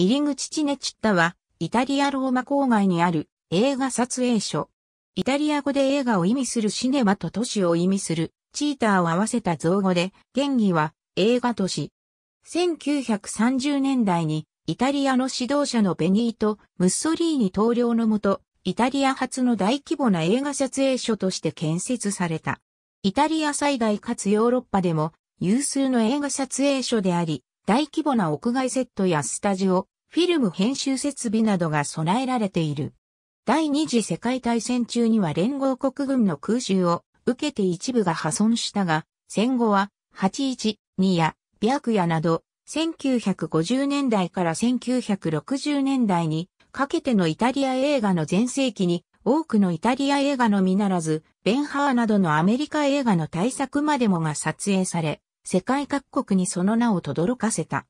入り口チネチッタは、イタリアローマ郊外にある映画撮影所。イタリア語で映画を意味するシネマと都市を意味するチーターを合わせた造語で、原義は映画都市。1930年代にイタリアの指導者のベニート・ムッソリーニ投了のもと、イタリア初の大規模な映画撮影所として建設された。イタリア最大かつヨーロッパでも有数の映画撮影所であり、大規模な屋外セットやスタジオ、フィルム編集設備などが備えられている。第二次世界大戦中には連合国軍の空襲を受けて一部が破損したが、戦後は812やビアクなど、1950年代から1960年代にかけてのイタリア映画の全盛期に多くのイタリア映画のみならず、ベンハーなどのアメリカ映画の大作までもが撮影され、世界各国にその名を轟かせた。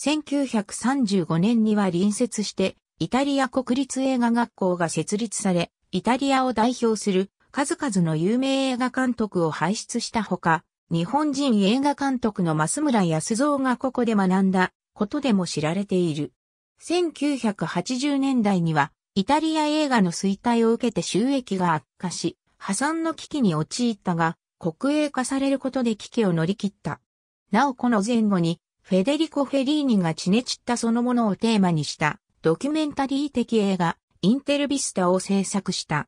1935年には隣接して、イタリア国立映画学校が設立され、イタリアを代表する数々の有名映画監督を輩出したほか、日本人映画監督の増村康造がここで学んだことでも知られている。1980年代には、イタリア映画の衰退を受けて収益が悪化し、破産の危機に陥ったが、国営化されることで危機を乗り切った。なおこの前後に、フェデリコ・フェリーニが血ね散ったそのものをテーマにした、ドキュメンタリー的映画、インテルビスタを制作した。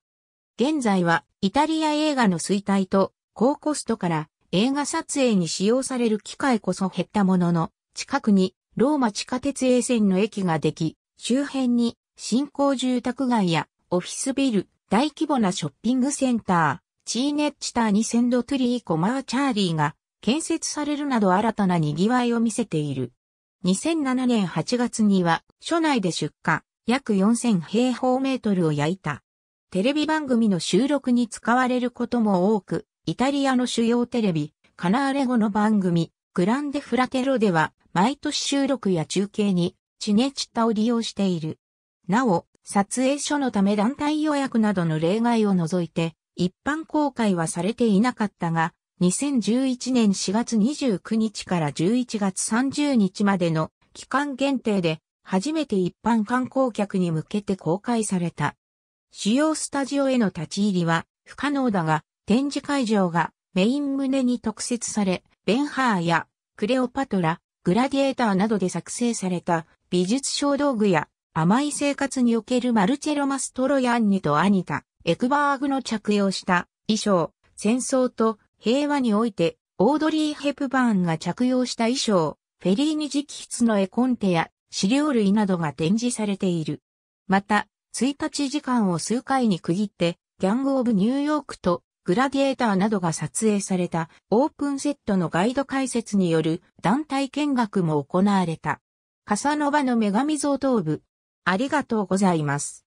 現在は、イタリア映画の衰退と、高コストから、映画撮影に使用される機械こそ減ったものの、近くに、ローマ地下鉄衛線の駅ができ、周辺に、新興住宅街や、オフィスビル、大規模なショッピングセンター、チーネッチター0センドトゥリーコマーチャーリーが建設されるなど新たな賑わいを見せている。2007年8月には、署内で出荷、約4000平方メートルを焼いた。テレビ番組の収録に使われることも多く、イタリアの主要テレビ、カナーレ語の番組、グランデフラテロでは、毎年収録や中継に、チネチタを利用している。なお、撮影所のため団体予約などの例外を除いて、一般公開はされていなかったが、2011年4月29日から11月30日までの期間限定で初めて一般観光客に向けて公開された。主要スタジオへの立ち入りは不可能だが、展示会場がメイン胸に特設され、ベンハーやクレオパトラ、グラディエーターなどで作成された美術小道具や甘い生活におけるマルチェロ・マストロヤンニとアニタ、エクバーグの着用した衣装、戦争と平和において、オードリー・ヘプバーンが着用した衣装、フェリーニ直筆の絵コンテや資料類などが展示されている。また、1日時間を数回に区切って、ギャング・オブ・ニューヨークとグラディエーターなどが撮影されたオープンセットのガイド解説による団体見学も行われた。カサノバの女神像頭部。ありがとうございます。